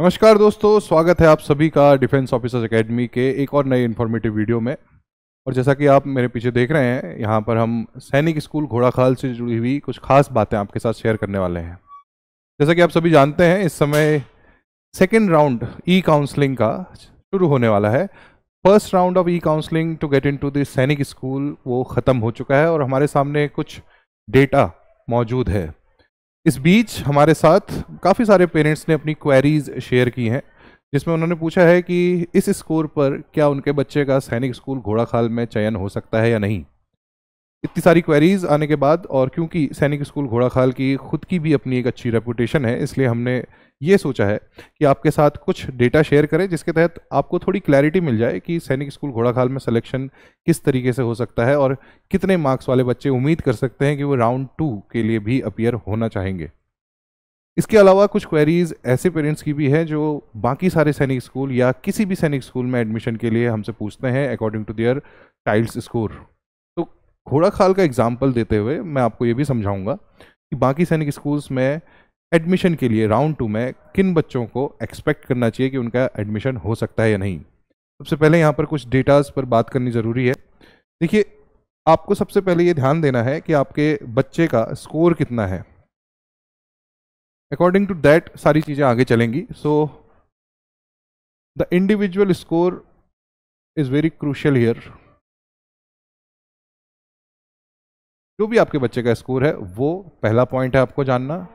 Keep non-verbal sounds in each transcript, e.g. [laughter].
नमस्कार दोस्तों स्वागत है आप सभी का डिफेंस ऑफिसर्स एकेडमी के एक और नए इन्फॉर्मेटिव वीडियो में और जैसा कि आप मेरे पीछे देख रहे हैं यहाँ पर हम सैनिक स्कूल घोड़ाखाल से जुड़ी हुई कुछ खास बातें आपके साथ शेयर करने वाले हैं जैसा कि आप सभी जानते हैं इस समय सेकेंड राउंड ई काउंसलिंग का शुरू होने वाला है first round of E counselling to get into Sainik school वो ख़त्म हो चुका है और हमारे सामने कुछ डेटा मौजूद है इस बीच हमारे साथ काफ़ी सारे पेरेंट्स ने अपनी क्वेरीज शेयर की हैं जिसमें उन्होंने पूछा है कि इस स्कोर पर क्या उनके बच्चे का सैनिक स्कूल घोड़ाखाल में चयन हो सकता है या नहीं इतनी सारी क्वेरीज आने के बाद और क्योंकि सैनिक स्कूल घोड़ाखाल की खुद की भी अपनी एक अच्छी रेपुटेशन है इसलिए हमने ये सोचा है कि आपके साथ कुछ डेटा शेयर करें जिसके तहत आपको थोड़ी क्लैरिटी मिल जाए कि सैनिक स्कूल घोड़ाखाल में सिलेक्शन किस तरीके से हो सकता है और कितने मार्क्स वाले बच्चे उम्मीद कर सकते हैं कि वो राउंड टू के लिए भी अपियर होना चाहेंगे इसके अलावा कुछ क्वेरीज ऐसे पेरेंट्स की भी है जो बाकी सारे सैनिक स्कूल या किसी भी सैनिक स्कूल में एडमिशन के लिए हमसे पूछते हैं अकॉर्डिंग टू दियर टाइल्स स्कोर तो घोड़ा खाल का एग्जाम्पल देते हुए मैं आपको ये भी समझाऊंगा कि बाकी सैनिक स्कूल्स में एडमिशन के लिए राउंड टू में किन बच्चों को एक्सपेक्ट करना चाहिए कि उनका एडमिशन हो सकता है या नहीं सबसे पहले यहाँ पर कुछ डेटाज पर बात करनी ज़रूरी है देखिए आपको सबसे पहले ये ध्यान देना है कि आपके बच्चे का स्कोर कितना है अकॉर्डिंग टू दैट सारी चीज़ें आगे चलेंगी so the individual score is very crucial here जो भी आपके बच्चे का स्कोर है वो पहला पॉइंट है आपको जानना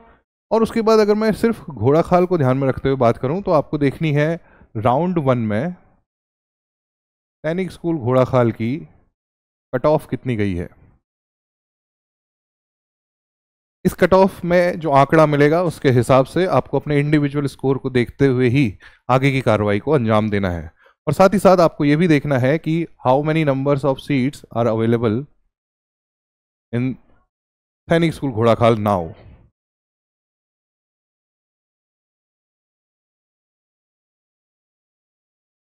और उसके बाद अगर मैं सिर्फ घोड़ा खाल को ध्यान में रखते हुए बात करूं तो आपको देखनी है राउंड वन में सैनिक स्कूल घोड़ा खाल की कट ऑफ कितनी गई है इस कट ऑफ में जो आंकड़ा मिलेगा उसके हिसाब से आपको अपने इंडिविजुअल स्कोर को देखते हुए ही आगे की कार्रवाई को अंजाम देना है और साथ ही साथ आपको ये भी देखना है कि how many numbers of seats are available in Sainik school Ghorakhal now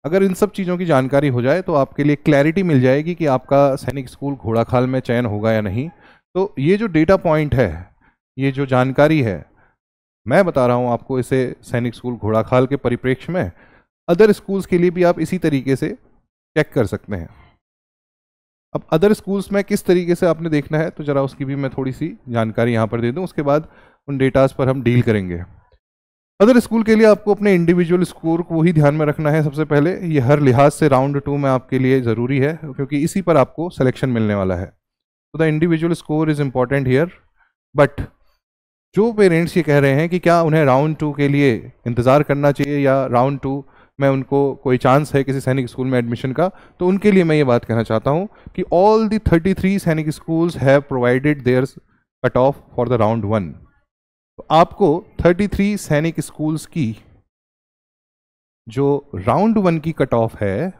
अगर इन सब चीज़ों की जानकारी हो जाए तो आपके लिए क्लैरिटी मिल जाएगी कि आपका सैनिक स्कूल घोड़ाखाल में चयन होगा या नहीं तो ये जो डेटा पॉइंट है ये जो जानकारी है मैं बता रहा हूँ आपको इसे सैनिक स्कूल घोड़ाखाल के परिप्रेक्ष्य में अदर स्कूल्स के लिए भी आप इसी तरीके से चेक कर सकते हैं अब अदर स्कूल्स में किस तरीके से आपने देखना है तो ज़रा उसकी भी मैं थोड़ी सी जानकारी यहाँ पर दे दूँ उसके बाद उन डेटाज पर हम डील करेंगे अदर स्कूल के लिए आपको अपने इंडिविजुअल स्कोर को ही ध्यान में रखना है सबसे पहले ये हर लिहाज से राउंड टू में आपके लिए ज़रूरी है क्योंकि इसी पर आपको सिलेक्शन मिलने वाला है तो the individual score is important here but जो पेरेंट्स ये कह रहे हैं कि क्या उन्हें राउंड टू के लिए इंतज़ार करना चाहिए या राउंड टू में उनको कोई चांस है किसी सैनिक स्कूल में एडमिशन का तो उनके लिए मैं ये बात कहना चाहता हूँ कि all the thirty three Sainik schools have provided their cut off for the round one आपको 33 सैनिक स्कूल्स की जो राउंड वन की कट ऑफ है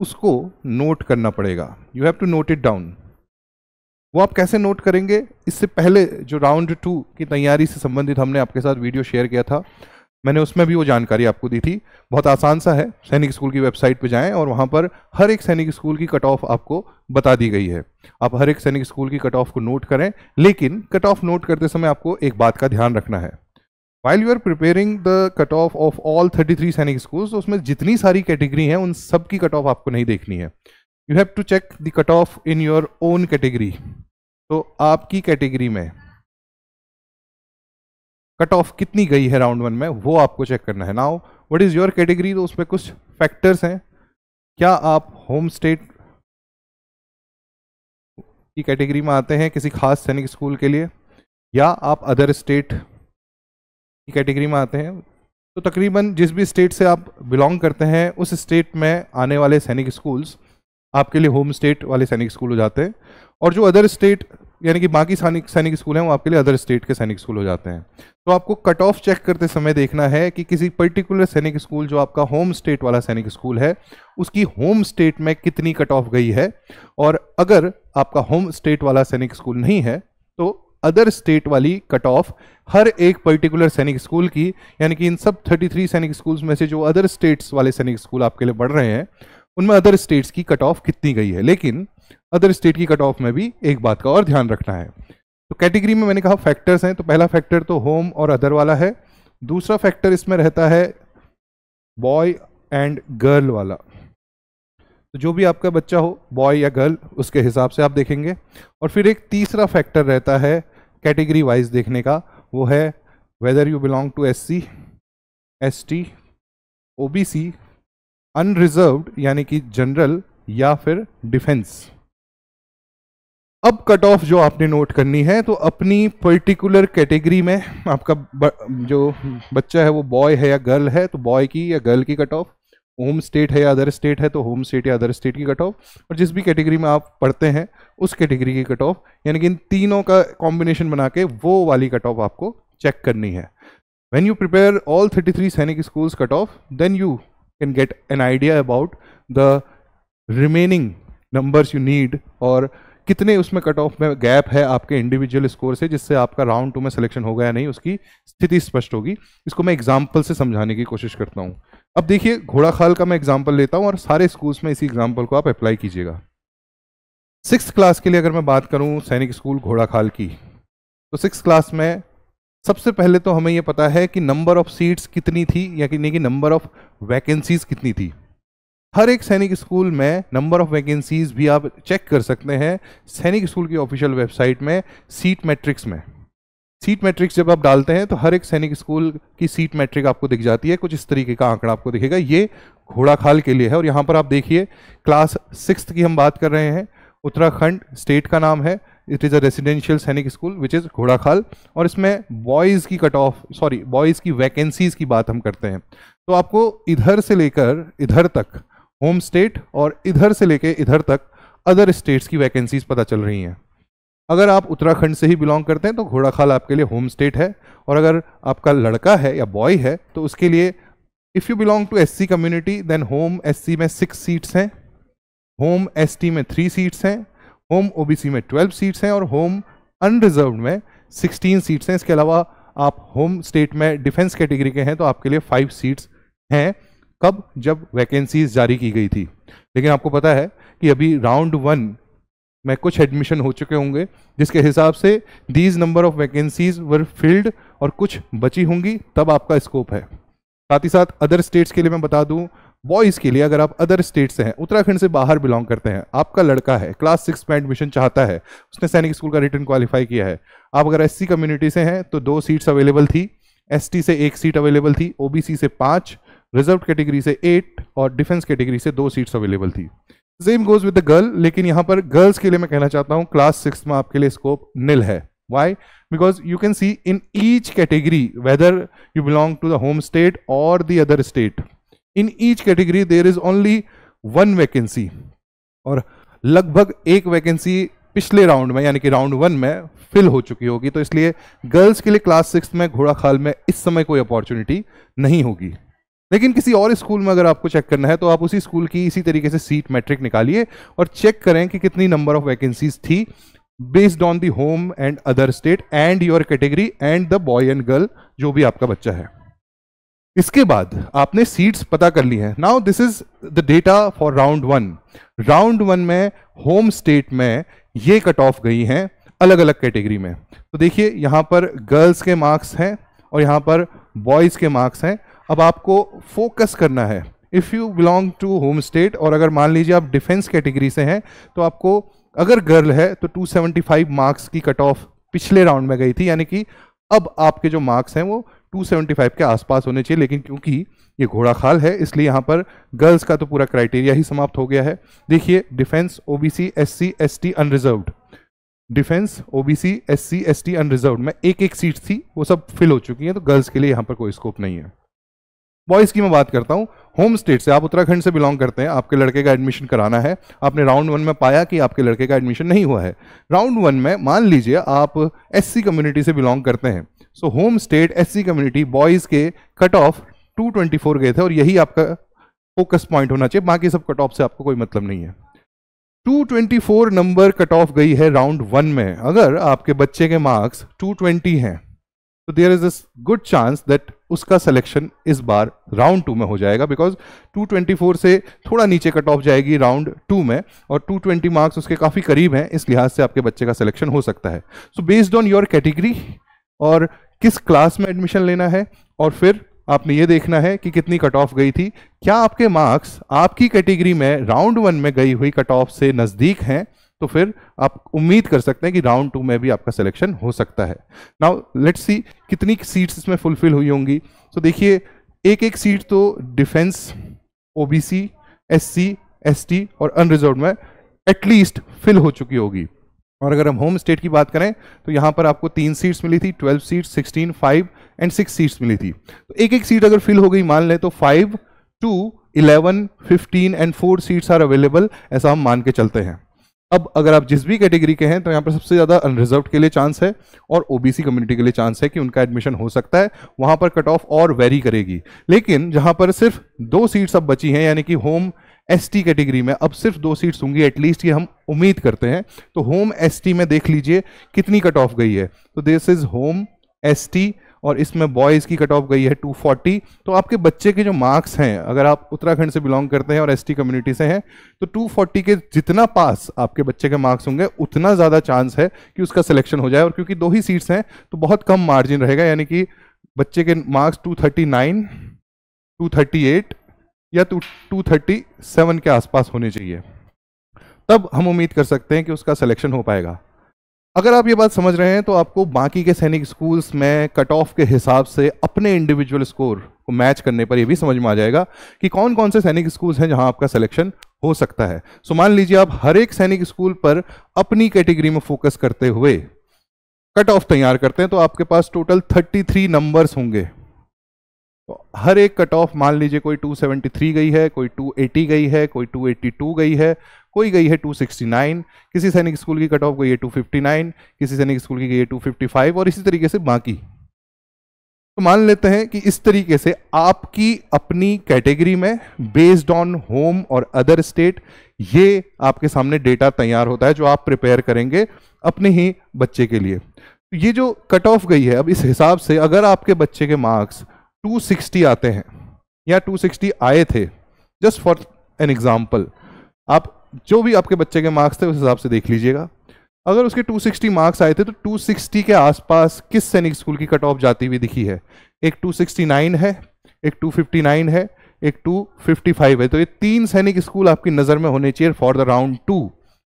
उसको नोट करना पड़ेगा you have to note it down वो आप कैसे नोट करेंगे इससे पहले जो राउंड टू की तैयारी से संबंधित हमने आपके साथ वीडियो शेयर किया था मैंने उसमें भी वो जानकारी आपको दी थी बहुत आसान सा है सैनिक स्कूल की वेबसाइट पे जाएं और वहाँ पर हर एक सैनिक स्कूल की कट ऑफ आपको बता दी गई है आप हर एक सैनिक स्कूल की कट ऑफ को नोट करें लेकिन कट ऑफ नोट करते समय आपको एक बात का ध्यान रखना है while you are preparing the cut off of all thirty three Sainik school तो उसमें जितनी सारी कैटेगरी हैं उन सब की कट ऑफ आपको नहीं देखनी है you have to check the cut off in your own category तो आपकी कैटेगरी में कट ऑफ कितनी गई है राउंड वन में वो आपको चेक करना है now what is your category तो उसमें कुछ फैक्टर्स हैं क्या आप होम स्टेट की कैटेगरी में आते हैं किसी खास सैनिक स्कूल के लिए या आप अदर स्टेट की कैटेगरी में आते हैं तो तकरीबन जिस भी स्टेट से आप बिलोंग करते हैं उस स्टेट में आने वाले सैनिक स्कूल्स आपके लिए होम स्टेट वाले सैनिक स्कूल हो जाते हैं और जो अदर स्टेट यानी कि बाकी सैनिक सैनिक स्कूल हैं वो आपके लिए अदर स्टेट के सैनिक स्कूल हो जाते हैं तो आपको कट ऑफ चेक करते समय देखना है कि किसी पर्टिकुलर सैनिक स्कूल जो आपका होम स्टेट वाला सैनिक स्कूल है उसकी होम स्टेट में कितनी कट ऑफ गई है और अगर आपका होम स्टेट वाला सैनिक स्कूल नहीं है तो अदर स्टेट वाली कट ऑफ हर एक पर्टिकुलर सैनिक स्कूल की यानी कि इन सब 33 सैनिक स्कूल्स में से जो अदर स्टेट्स वाले सैनिक स्कूल आपके लिए बढ़ रहे हैं उनमें अदर स्टेट्स की कट ऑफ कितनी गई है लेकिन अदर स्टेट की कट ऑफ में भी एक बात का और ध्यान रखना है तो कैटेगरी में मैंने कहा फैक्टर्स हैं तो पहला फैक्टर तो होम और अदर वाला है दूसरा फैक्टर इसमें रहता है बॉय एंड गर्ल वाला तो जो भी आपका बच्चा हो बॉय या गर्ल उसके हिसाब से आप देखेंगे और फिर एक तीसरा फैक्टर रहता है कैटेगरी वाइज देखने का वो है whether you belong to S C S T O B C unreserve यानी कि जनरल या फिर डिफेंस अब कट ऑफ जो आपने नोट करनी है तो अपनी पर्टिकुलर कैटेगरी में आपका ब, जो बच्चा है वो बॉय है या गर्ल है तो बॉय की या गर्ल की कट ऑफ होम स्टेट है या अदर स्टेट है तो होम स्टेट या अदर स्टेट की कट ऑफ और जिस भी कैटेगरी में आप पढ़ते हैं उस कैटेगरी की कट ऑफ यानी कि इन तीनों का कॉम्बिनेशन बना के वो वाली कट ऑफ आपको चेक करनी है prepare all thirty three 33 schools cut off then you can get an idea about the remaining numbers you need और कितने उसमें कट ऑफ में गैप है आपके इंडिविजुअल स्कोर से जिससे आपका राउंड टू में सिलेक्शन होगा या नहीं उसकी स्थिति स्पष्ट होगी इसको मैं एग्जाम्पल से समझाने की कोशिश करता हूँ अब देखिए घोड़ा खाल का मैं एग्जाम्पल लेता हूँ और सारे स्कूल्स में इसी एग्जाम्पल को आप अप्लाई कीजिएगा सिक्स क्लास के लिए अगर मैं बात करूँ सैनिक स्कूल घोड़ा खाल की तो सिक्स क्लास में सबसे पहले तो हमें यह पता है कि नंबर ऑफ सीट्स कितनी थी या कि नंबर ऑफ वैकेंसीज कितनी थी हर एक सैनिक स्कूल में नंबर ऑफ वैकेंसीज भी आप चेक कर सकते हैं सैनिक स्कूल की ऑफिशियल वेबसाइट में सीट मैट्रिक्स में सीट मैट्रिक्स जब आप डालते हैं तो हर एक सैनिक स्कूल की सीट मैट्रिक आपको दिख जाती है कुछ इस तरीके का आंकड़ा आपको दिखेगा ये घोड़ा खाल के लिए है और यहाँ पर आप देखिए क्लास सिक्स की हम बात कर रहे हैं उत्तराखंड स्टेट का नाम है it is a residential Sainik school which is Ghorakhal और इसमें बॉयज़ की कट ऑफ सॉरी बॉयज़ की वैकेंसीज़ की बात हम करते हैं तो आपको इधर से लेकर इधर तक होम स्टेट और इधर से लेके इधर तक अदर स्टेट्स की वैकेंसीज पता चल रही हैं अगर आप उत्तराखंड से ही बिलोंग करते हैं तो घोड़ाखाल आपके लिए होम स्टेट है और अगर आपका लड़का है या बॉय है तो उसके लिए if you belong to SC community then home SC में सिक्स सीट्स हैं होम एसटी में थ्री सीट्स हैं होम ओबीसी में ट्वेल्व सीट्स हैं और होम अनरिजर्व में सिक्सटीन सीट्स हैं इसके अलावा आप होम स्टेट में डिफेंस कैटेगरी के हैं तो आपके लिए फाइव सीट्स हैं तब जब वैकेंसीज जारी की गई थी लेकिन आपको पता है कि अभी राउंड वन में कुछ एडमिशन हो चुके होंगे जिसके हिसाब से these number of vacancies were filled और कुछ बची होंगी तब आपका स्कोप है साथ ही साथ अदर स्टेट्स के लिए मैं बता दूं बॉयज़ के लिए अगर आप अदर स्टेट से हैं उत्तराखंड से बाहर बिलोंग करते हैं आपका लड़का है क्लास सिक्स में एडमिशन चाहता है उसने सैनिक स्कूल का रिटर्न क्वालिफाई किया है आप अगर एससी कम्युनिटी से हैं तो दो सीट्स अवेलेबल थी एसटी से एक सीट अवेलेबल थी ओबीसी से पाँच रिजर्व कैटेगरी से एट और डिफेंस कैटेगरी से दो सीट्स अवेलेबल थी same goes with the girl लेकिन यहां पर गर्ल्स के लिए मैं कहना चाहता हूं क्लास सिक्स में आपके लिए स्कोप निल है why because you can see in each category whether you belong to the home state और the other state in each category there is only one vacancy और लगभग एक वैकेंसी पिछले round में यानी कि राउंड वन में फिल हो चुकी होगी तो इसलिए गर्ल्स के लिए क्लास सिक्स में घोड़ा खाल में इस समय कोई अपॉर्चुनिटी नहीं होगी लेकिन किसी और स्कूल में अगर आपको चेक करना है तो आप उसी स्कूल की इसी तरीके से सीट मैट्रिक निकालिए और चेक करें कि कितनी नंबर ऑफ वैकेंसीज थी based on the home and other state and your category and the boy and girl जो भी आपका बच्चा है इसके बाद आपने सीट्स पता कर ली हैं now this is the data for round one round one में होम स्टेट में ये कट ऑफ गई हैं अलग अलग कैटेगरी में तो देखिए यहां पर गर्ल्स के मार्क्स हैं और यहां पर बॉयज़ के मार्क्स हैं अब आपको फोकस करना है if you belong to home state और अगर मान लीजिए आप डिफेंस कैटेगरी से हैं तो आपको अगर गर्ल है तो 275 मार्क्स की कट ऑफ पिछले राउंड में गई थी यानी कि अब आपके जो मार्क्स हैं वो 275 के आसपास होने चाहिए लेकिन क्योंकि ये घोड़ा खाल है इसलिए यहाँ पर गर्ल्स का तो पूरा क्राइटेरिया ही समाप्त हो गया है देखिए defence O B C S C S T unreserved defence O B C S C S T unreserved में एक एक सीट थी वो सब फिल हो चुकी हैं तो गर्ल्स के लिए यहाँ पर कोई स्कोप नहीं है बॉयज़ की मैं बात करता हूँ होम स्टेट से आप उत्तराखंड से बिलोंग करते हैं आपके लड़के का एडमिशन कराना है आपने राउंड वन में पाया कि आपके लड़के का एडमिशन नहीं हुआ है राउंड वन में मान लीजिए आप एससी कम्युनिटी से बिलोंग करते हैं so home state SC community boys के कट ऑफ 224 गए थे और यही आपका फोकस पॉइंट होना चाहिए बाकी सब कट ऑफ से आपको कोई मतलब नहीं है 224 नंबर कट ऑफ गई है राउंड वन में अगर आपके बच्चे के मार्क्स 220 हैं तो there is a good chance that उसका सिलेक्शन इस बार राउंड टू में हो जाएगा बिकॉज 224 से थोड़ा नीचे कट ऑफ जाएगी राउंड टू में और 220 मार्क्स उसके काफ़ी करीब हैं इस लिहाज से आपके बच्चे का सिलेक्शन हो सकता है so based on your category और किस क्लास में एडमिशन लेना है और फिर आपने ये देखना है कि कितनी कट ऑफ गई थी क्या आपके मार्क्स आपकी कैटेगरी में राउंड वन में गई हुई कट ऑफ से नज़दीक हैं तो फिर आप उम्मीद कर सकते हैं कि राउंड टू में भी आपका सिलेक्शन हो सकता है नाउ लेट्स सी कितनी सीट्स इसमें फुलफिल हुई होंगी तो देखिए एक एक सीट तो डिफेंस ओबीसी एससी एसटी और अनरिजर्व में एटलीस्ट फिल हो चुकी होगी और अगर हम होम स्टेट की बात करें तो यहाँ पर आपको तीन सीट्स मिली थी twelve seat sixteen five and six seats मिली थी तो एक एक सीट अगर फिल हो गई मान लें तो five two eleven fifteen and four seats are available ऐसा हम मान के चलते हैं अब अगर आप जिस भी कैटेगरी के हैं तो यहाँ पर सबसे ज़्यादा अनरिजर्व के लिए चांस है और ओबीसी कम्युनिटी के लिए चांस है कि उनका एडमिशन हो सकता है वहाँ पर कट ऑफ और वेरी करेगी लेकिन जहाँ पर सिर्फ दो सीट्स अब बची हैं यानी कि होम एसटी कैटेगरी में अब सिर्फ दो सीट्स होंगी एटलीस्ट ये हम उम्मीद करते हैं तो होम एस में देख लीजिए कितनी कट ऑफ गई है तो दिस इज होम एस और इसमें बॉयज़ की कट ऑफ गई है 240 तो आपके बच्चे के जो मार्क्स हैं अगर आप उत्तराखंड से बिलोंग करते हैं और एसटी कम्युनिटी से हैं तो 240 के जितना पास आपके बच्चे के मार्क्स होंगे उतना ज़्यादा चांस है कि उसका सिलेक्शन हो जाए और क्योंकि दो ही सीट्स हैं तो बहुत कम मार्जिन रहेगा यानी कि बच्चे के मार्क्स थर्टी एट या सेवन के आसपास होने चाहिए तब हम उम्मीद कर सकते हैं कि उसका सिलेक्शन हो पाएगा अगर आप ये बात समझ रहे हैं तो आपको बाकी के सैनिक स्कूल्स में कट ऑफ के हिसाब से अपने इंडिविजुअल स्कोर को मैच करने पर यह भी समझ में आ जाएगा कि कौन कौन से सैनिक स्कूल्स हैं जहां आपका सिलेक्शन हो सकता है सो मान लीजिए आप हर एक सैनिक स्कूल पर अपनी कैटेगरी में फोकस करते हुए कट ऑफ तैयार करते हैं तो आपके पास टोटल 33 नंबर्स होंगे तो हर एक कट ऑफ मान लीजिए कोई 273 गई है कोई 280 गई है कोई 282 गई है कोई गई है 269 किसी सैनिक स्कूल की कट ऑफ गई है 259 किसी सैनिक स्कूल की गई है 255 और इसी तरीके से बाकी तो मान लेते हैं कि इस तरीके से आपकी अपनी कैटेगरी में बेस्ड ऑन होम और अदर स्टेट ये आपके सामने डेटा तैयार होता है जो आप प्रिपेयर करेंगे अपने ही बच्चे के लिए तो ये जो कट ऑफ गई है अब इस हिसाब से अगर आपके बच्चे के मार्क्स 260 आते हैं या 260 आए थे जस्ट फॉर एन एग्जाम्पल आप जो भी आपके बच्चे के मार्क्स थे उस हिसाब से देख लीजिएगा अगर उसके 260 मार्क्स आए थे तो 260 के आसपास किस सैनिक स्कूल की कट ऑफ जाती हुई दिखी है एक 269 है एक 259 है एक 255 है तो ये तीन सैनिक स्कूल आपकी नज़र में होने चाहिए फॉर द राउंड टू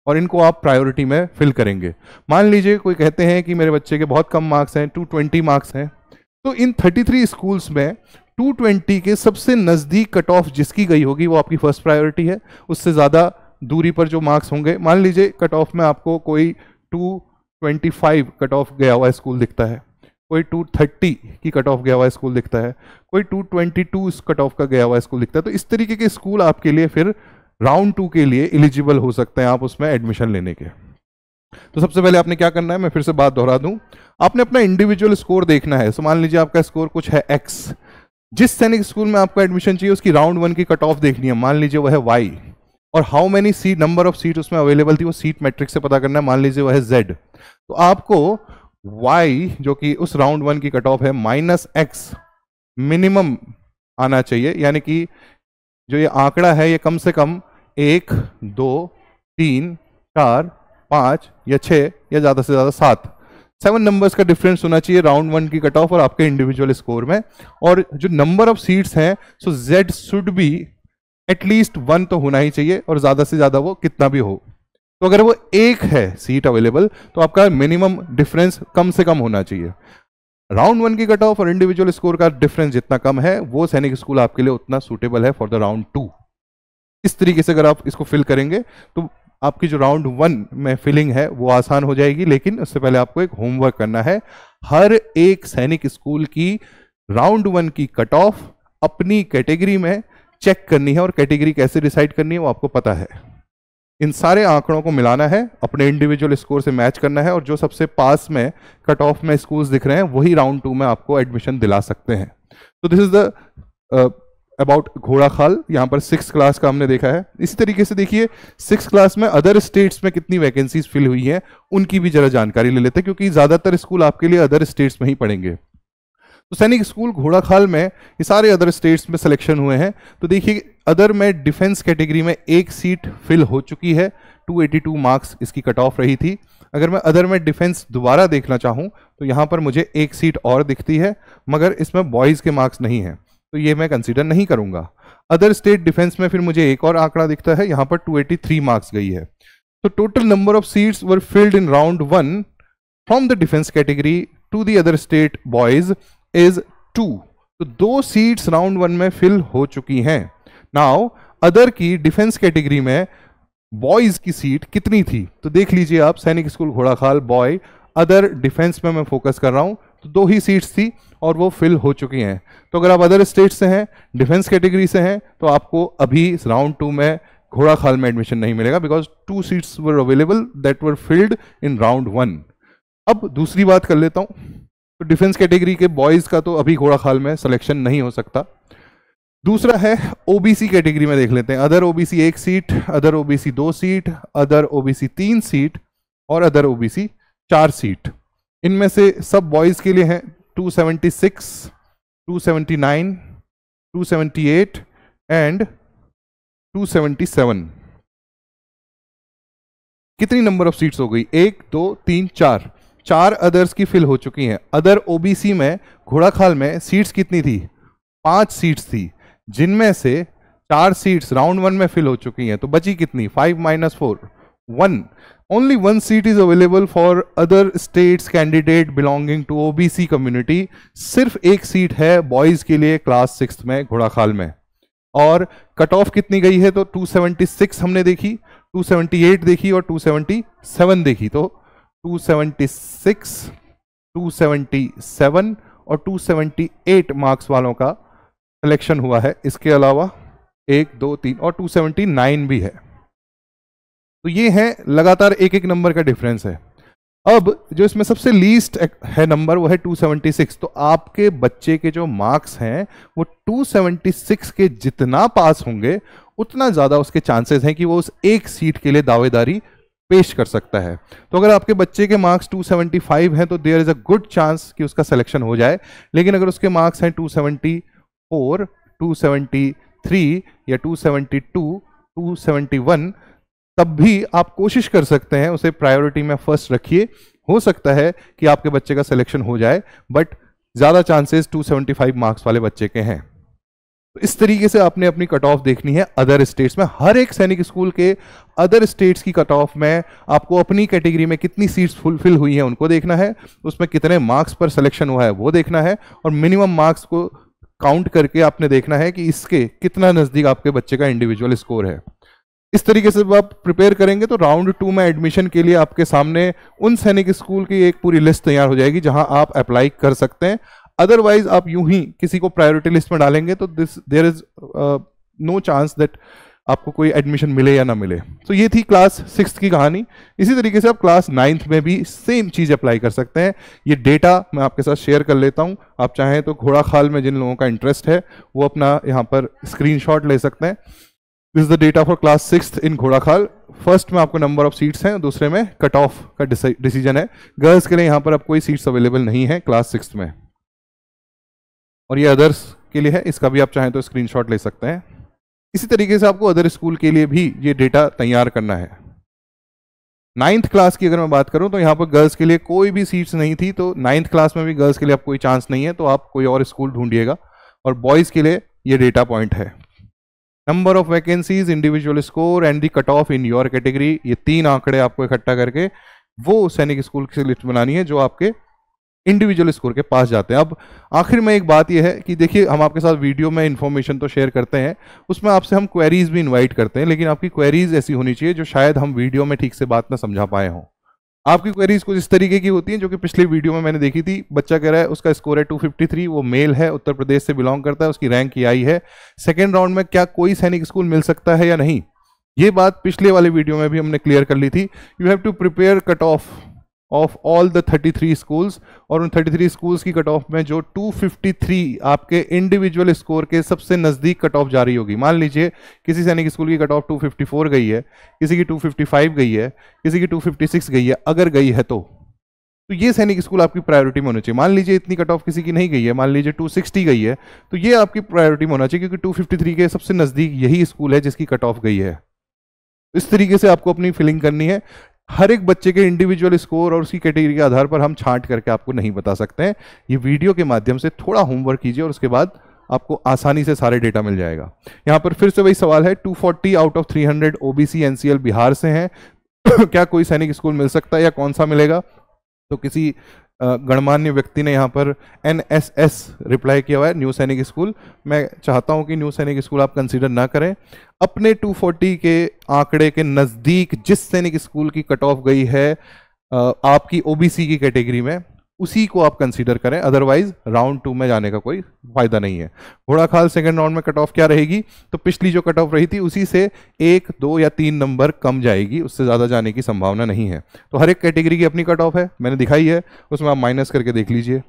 और इनको आप प्रायोरिटी में फिल करेंगे मान लीजिए कोई कहते हैं कि मेरे बच्चे के बहुत कम मार्क्स हैं टू मार्क्स हैं तो इन थर्टी स्कूल्स में 220 के सबसे नज़दीक कट ऑफ जिसकी गई होगी वो आपकी फर्स्ट प्रायोरिटी है उससे ज़्यादा दूरी पर जो मार्क्स होंगे मान लीजिए कट ऑफ में आपको कोई two twenty five cut off गया हुआ स्कूल दिखता है कोई टू थर्टी की कट ऑफ गया हुआ स्कूल दिखता है कोई two twenty two cut off का गया हुआ स्कूल दिखता है तो इस तरीके के स्कूल आपके लिए फिर राउंड टू के लिए एलिजिबल हो सकते हैं आप उसमें एडमिशन लेने के तो सबसे पहले आपने क्या करना है मैं फिर से बात दोहरा दूं आपने अपना इंडिविजुअल स्कोर देखना है सो तो मान लीजिए आपका स्कोर कुछ है एक्स जिस सैनिक स्कूल में आपको एडमिशन चाहिए उसकी राउंड वन की कट ऑफ देखनी है मान लीजिए वह है वाई और how many seat number of seat उसमें अवेलेबल थी वो सीट मैट्रिक से पता करना है मान लीजिए वह है जेड तो आपको वाई जो कि उस राउंड वन की कट ऑफ है माइनस एक्स मिनिमम आना चाहिए यानी कि जो ये आंकड़ा है ये कम से कम एक दो तीन चार पाँच या छः या ज़्यादा से ज़्यादा सात सेवन नंबर्स का डिफरेंस होना चाहिए राउंड वन की कट ऑफ और आपके इंडिविजुअल स्कोर में और जो नंबर ऑफ सीट्स हैं so Z should be at least one तो होना ही चाहिए और ज़्यादा से ज़्यादा वो कितना भी हो तो अगर वो एक है सीट अवेलेबल तो आपका मिनिमम डिफरेंस कम से कम होना चाहिए राउंड वन की कट ऑफ और इंडिविजुअल स्कोर का डिफरेंस जितना कम है वो सैनिक स्कूल आपके लिए उतना सूटेबल है फॉर द राउंड टू इस तरीके से अगर आप इसको फिल करेंगे तो आपकी जो राउंड वन में फिलिंग है वो आसान हो जाएगी लेकिन उससे पहले आपको एक होमवर्क करना है हर एक सैनिक स्कूल की राउंड वन की कट ऑफ अपनी कैटेगरी में चेक करनी है और कैटेगरी कैसे डिसाइड करनी है वो आपको पता है इन सारे आंकड़ों को मिलाना है अपने इंडिविजुअल स्कोर से मैच करना है और जो सबसे पास में कट ऑफ में स्कूल्स दिख रहे हैं वही राउंड टू में आपको एडमिशन दिला सकते हैं तो दिस इज द अबाउट घोड़ा खाल यहाँ पर सिक्स क्लास का हमने देखा है इस तरीके से देखिए सिक्स क्लास में अदर स्टेट्स में कितनी वैकेंसीज फिल हुई हैं उनकी भी जरा जानकारी ले लेते हैं क्योंकि ज़्यादातर स्कूल आपके लिए अदर स्टेट्स में ही पढ़ेंगे तो सैनिक स्कूल घोड़ाखाल में ये सारे अदर स्टेट्स में सिलेक्शन हुए हैं तो देखिए अदर में डिफेंस कैटेगरी में एक सीट फिल हो चुकी है 282 मार्क्स इसकी कट ऑफ रही थी अगर मैं अदर में डिफेंस दोबारा देखना चाहूँ तो यहाँ पर मुझे एक सीट और दिखती है मगर इसमें बॉयज़ के मार्क्स नहीं हैं तो ये मैं कंसिडर नहीं करूँगा अदर स्टेट डिफेंस में फिर मुझे एक और आंकड़ा दिखता है यहाँ पर 283 मार्क्स गई है तो total number of seats were filled in round one from the defence category to the other state boys is two तो दो सीट्स राउंड वन में फिल हो चुकी हैं नाउ अदर की डिफेंस कैटेगरी में बॉयज की सीट कितनी थी तो देख लीजिए आप Sainik school Ghorakhal boy other defence में मैं फोकस कर रहा हूं तो दो ही सीट्स थी और वो फिल हो चुकी हैं तो अगर आप अदर स्टेट से हैं डिफेंस कैटेगरी से हैं तो आपको अभी राउंड टू में घोड़ा खाल में एडमिशन नहीं मिलेगा because two seats were available that were filled in round one अब दूसरी बात कर लेता हूं तो डिफेंस कैटेगरी के बॉयज़ का तो अभी घोड़ा खाल में सिलेक्शन नहीं हो सकता दूसरा है ओबीसी कैटेगरी में देख लेते हैं अदर ओबीसी एक सीट अदर ओबीसी दो सीट अदर ओबीसी तीन सीट और अदर ओबीसी चार सीट इनमें से सब बॉयज़ के लिए हैं 276, 279, 278 एंड 277 कितनी नंबर ऑफ सीट्स हो गई एक दो तीन चार चार अदर्स की फिल हो चुकी हैं अदर ओबीसी में घोड़ाखाल में सीट्स कितनी थी पांच सीट्स थी जिनमें से चार सीट्स राउंड वन में फिल हो चुकी हैं तो बची कितनी five minus four one only one seat is available for other states candidate belonging to OBC community सिर्फ एक सीट है बॉयज के लिए क्लास सिक्स में घोड़ाखाल में और कट ऑफ कितनी गई है तो 276 हमने देखी 278 देखी और 277 देखी तो 276, 277 और 278 मार्क्स वालों का सिलेक्शन हुआ है इसके अलावा एक दो तीन और 279 भी है तो ये है लगातार एक एक नंबर का डिफरेंस है अब जो इसमें सबसे लीस्ट है नंबर वो है 276 तो आपके बच्चे के जो मार्क्स हैं वो 276 के जितना पास होंगे उतना ज़्यादा उसके चांसेस हैं कि वो उस एक सीट के लिए दावेदारी पेश कर सकता है तो अगर आपके बच्चे के मार्क्स 275 हैं तो there is a good chance कि उसका सिलेक्शन हो जाए लेकिन अगर उसके मार्क्स हैं 274, 273 या 272, 271 तब भी आप कोशिश कर सकते हैं उसे प्रायोरिटी में फर्स्ट रखिए हो सकता है कि आपके बच्चे का सिलेक्शन हो जाए बट ज़्यादा चांसेस 275 मार्क्स वाले बच्चे के हैं तो इस तरीके से आपने अपनी कट ऑफ देखनी है अदर स्टेट्स में हर एक सैनिक स्कूल के अदर स्टेट्स की कट ऑफ में आपको अपनी कैटेगरी में कितनी सीट्स फुलफिल हुई हैं उनको देखना है उसमें कितने मार्क्स पर सिलेक्शन हुआ है वो देखना है और मिनिमम मार्क्स को काउंट करके आपने देखना है कि इसके कितना नज़दीक आपके बच्चे का इंडिविजुअल स्कोर है इस तरीके से आप प्रिपेयर करेंगे तो राउंड टू में एडमिशन के लिए आपके सामने उन सैनिक स्कूल की एक पूरी लिस्ट तैयार हो जाएगी जहां आप अप्लाई कर सकते हैं अदरवाइज आप यूं ही किसी को प्रायोरिटी लिस्ट में डालेंगे तो this there is no chance that आपको कोई एडमिशन मिले या ना मिले तो so, ये थी क्लास सिक्स की कहानी इसी तरीके से आप क्लास नाइन्थ में भी सेम चीज़ अप्लाई कर सकते हैं ये डेटा मैं आपके साथ शेयर कर लेता हूँ आप चाहें तो घोड़ा खाल में जिन लोगों का इंटरेस्ट है वो अपना यहाँ पर स्क्रीनशॉट ले सकते हैं this is the data for class six in Ghorakhal first में आपको नंबर ऑफ सीट्स हैं दूसरे में कट ऑफ का डिसीजन है गर्ल्स के लिए यहाँ पर अब कोई सीट्स अवेलेबल नहीं है क्लास सिक्स में और ये अदर्स के लिए है इसका भी आप चाहें तो स्क्रीनशॉट ले सकते हैं इसी तरीके से आपको अदर स्कूल के लिए भी ये डेटा तैयार करना है नाइन्थ क्लास की अगर मैं बात करूं तो यहाँ पर गर्ल्स के लिए कोई भी सीट्स नहीं थी तो नाइन्थ क्लास में भी गर्ल्स के लिए आप कोई चांस नहीं है तो आप कोई और स्कूल ढूंढिएगा और बॉयज़ के लिए ये डेटा पॉइंट है number of vacancies individual score and the cut off in your category ये तीन आंकड़े आपको इकट्ठा करके वो सैनिक स्कूल की लिस्ट बनानी है जो आपके इंडिविजुअल स्कोर के पास जाते हैं अब आखिर में एक बात यह है कि देखिए हम आपके साथ वीडियो में इन्फॉर्मेशन तो शेयर करते हैं उसमें आपसे हम क्वेरीज भी इन्वाइट करते हैं लेकिन आपकी क्वेरीज ऐसी होनी चाहिए जो शायद हम वीडियो में ठीक से बात ना समझा पाए हों आपकी क्वेरीज कुछ इस तरीके की होती हैं जो कि पिछले वीडियो में मैंने देखी थी बच्चा कह रहा है उसका स्कोर है 253 वो मेल है उत्तर प्रदेश से बिलोंग करता है उसकी रैंक आई है सेकेंड राउंड में क्या कोई सैनिक स्कूल मिल सकता है या नहीं ये बात पिछले वाले वीडियो में भी हमने क्लियर कर ली थी you have to prepare cut off of all the 33 schools और उन 33 स्कूल्स की कट ऑफ में जो 253 आपके इंडिविजुअल स्कोर के सबसे नज़दीक कट ऑफ जा रही होगी मान लीजिए किसी सैनिक स्कूल की कट ऑफ 254 गई है किसी की 255 गई है किसी की 256 गई है अगर गई है तो तो ये सैनिक स्कूल आपकी प्रायोरिटी में होना चाहिए मान लीजिए इतनी कट ऑफ किसी की नहीं गई है मान लीजिए 260 गई है तो ये आपकी प्रायोरिटी में होना चाहिए क्योंकि 253 के सबसे नज़दीक यही स्कूल है जिसकी कट ऑफ गई है इस तरीके से आपको अपनी फिलिंग करनी है हर एक बच्चे के इंडिविजुअल स्कोर और उसकी कैटेगरी के आधार पर हम छांट करके आपको नहीं बता सकते हैं ये वीडियो के माध्यम से थोड़ा होमवर्क कीजिए और उसके बाद आपको आसानी से सारे डेटा मिल जाएगा यहाँ पर फिर से वही सवाल है 240 out of 300 OBC NCL Bihar से हैं [coughs] क्या कोई सैनिक स्कूल मिल सकता है या कौन सा मिलेगा तो किसी गणमान्य व्यक्ति ने यहाँ पर एन एस एस रिप्लाई किया हुआ है न्यू सैनिक स्कूल मैं चाहता हूँ कि न्यू सैनिक स्कूल आप कंसिडर ना करें अपने 240 के आंकड़े के नज़दीक जिस सैनिक स्कूल की कट ऑफ गई है आपकी ओबीसी की कैटेगरी में उसी को आप कंसीडर करें अदरवाइज राउंड टू में जाने का कोई फायदा नहीं है घोड़ा खाल सेकेंड राउंड में कट ऑफ क्या रहेगी तो पिछली जो कट ऑफ रही थी उसी से एक दो या तीन नंबर कम जाएगी उससे ज़्यादा जाने की संभावना नहीं है तो हर एक कैटेगरी की अपनी कट ऑफ है मैंने दिखाई है उसमें आप माइनस करके देख लीजिए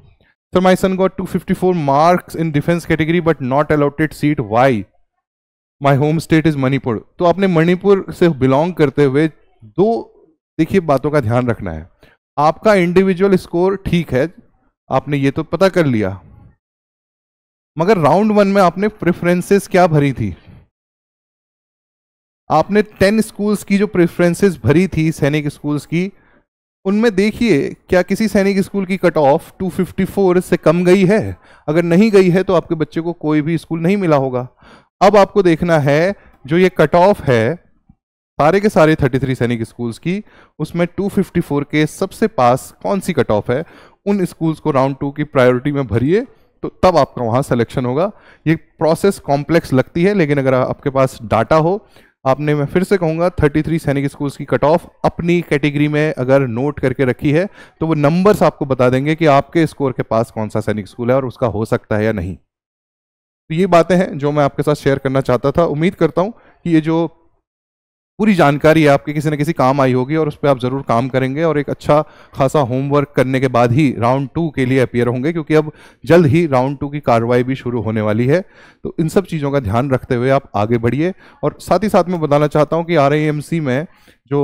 sir my son got two fifty four marks in defence category but not allotted seat why my home state is Manipur तो आपने मणिपुर से बिलोंग करते हुए दो देखिए बातों का ध्यान रखना है आपका इंडिविजुअल स्कोर ठीक है आपने ये तो पता कर लिया मगर राउंड वन में आपने प्रेफरेंसेस क्या भरी थी आपने टेन स्कूल्स की जो प्रेफरेंसेस भरी थी सैनिक स्कूल्स की उनमें देखिए क्या किसी सैनिक स्कूल की कट ऑफ 254 से कम गई है अगर नहीं गई है तो आपके बच्चे को कोई भी स्कूल नहीं मिला होगा अब आपको देखना है जो ये कट ऑफ है सारे के सारे 33 सैनिक स्कूल्स की उसमें 254 के सबसे पास कौन सी कट ऑफ है उन स्कूल्स को राउंड टू की प्रायोरिटी में भरिए तो तब आपका वहाँ सिलेक्शन होगा ये प्रोसेस कॉम्प्लेक्स लगती है लेकिन अगर आपके पास डाटा हो आपने मैं फिर से कहूँगा 33 सैनिक स्कूल्स की कट ऑफ अपनी कैटेगरी में अगर नोट करके रखी है तो वो नंबर्स आपको बता देंगे कि आपके स्कोर के पास कौन सा सैनिक स्कूल है और उसका हो सकता है या नहीं तो ये बातें हैं जो मैं आपके साथ शेयर करना चाहता था उम्मीद करता हूँ कि ये जो पूरी जानकारी आपके किसी न किसी काम आई होगी और उस पर आप ज़रूर काम करेंगे और एक अच्छा खासा होमवर्क करने के बाद ही राउंड टू के लिए अपियर होंगे क्योंकि अब जल्द ही राउंड टू की कार्रवाई भी शुरू होने वाली है तो इन सब चीज़ों का ध्यान रखते हुए आप आगे बढ़िए और साथ ही साथ मैं बताना चाहता हूँ कि आर में जो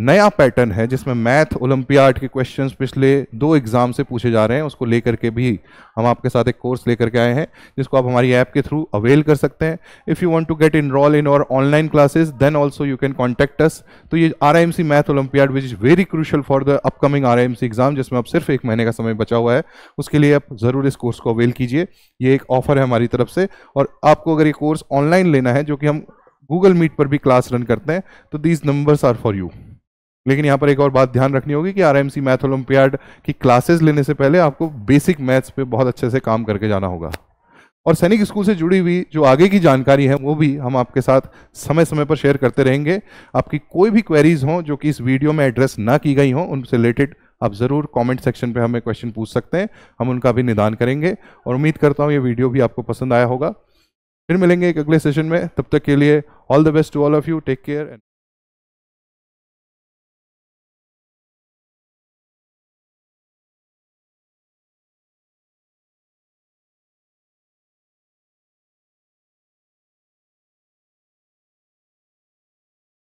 नया पैटर्न है जिसमें मैथ ओलंपियाड के क्वेश्चंस पिछले दो एग्ज़ाम से पूछे जा रहे हैं उसको लेकर के भी हम आपके साथ एक कोर्स लेकर के आए हैं जिसको आप हमारी ऐप के थ्रू अवेल कर सकते हैं if you want to get in in और online classes then also you can contact us तो ये R math olympiad which is very crucial for the upcoming R exam जिसमें अब सिर्फ एक महीने का समय बचा हुआ है उसके लिए आप ज़रूर इस कोर्स को अवेल कीजिए ये एक ऑफर है हमारी तरफ से और आपको अगर ये कोर्स ऑनलाइन लेना है जो कि हम गूगल मीट पर भी क्लास रन करते हैं तो these numbers are for you लेकिन यहाँ पर एक और बात ध्यान रखनी होगी कि R M C math olympiad की क्लासेस लेने से पहले आपको बेसिक मैथ्स पे बहुत अच्छे से काम करके जाना होगा और सैनिक स्कूल से जुड़ी हुई जो आगे की जानकारी है वो भी हम आपके साथ समय समय पर शेयर करते रहेंगे आपकी कोई भी क्वेरीज हो जो कि इस वीडियो में एड्रेस ना की गई हो उनसे रिलेटेड आप ज़रूर कमेंट सेक्शन पे हमें क्वेश्चन पूछ सकते हैं हम उनका भी निदान करेंगे और उम्मीद करता हूँ ये वीडियो भी आपको पसंद आया होगा फिर मिलेंगे एक अगले सेशन में तब तक के लिए all the best to all of you take care and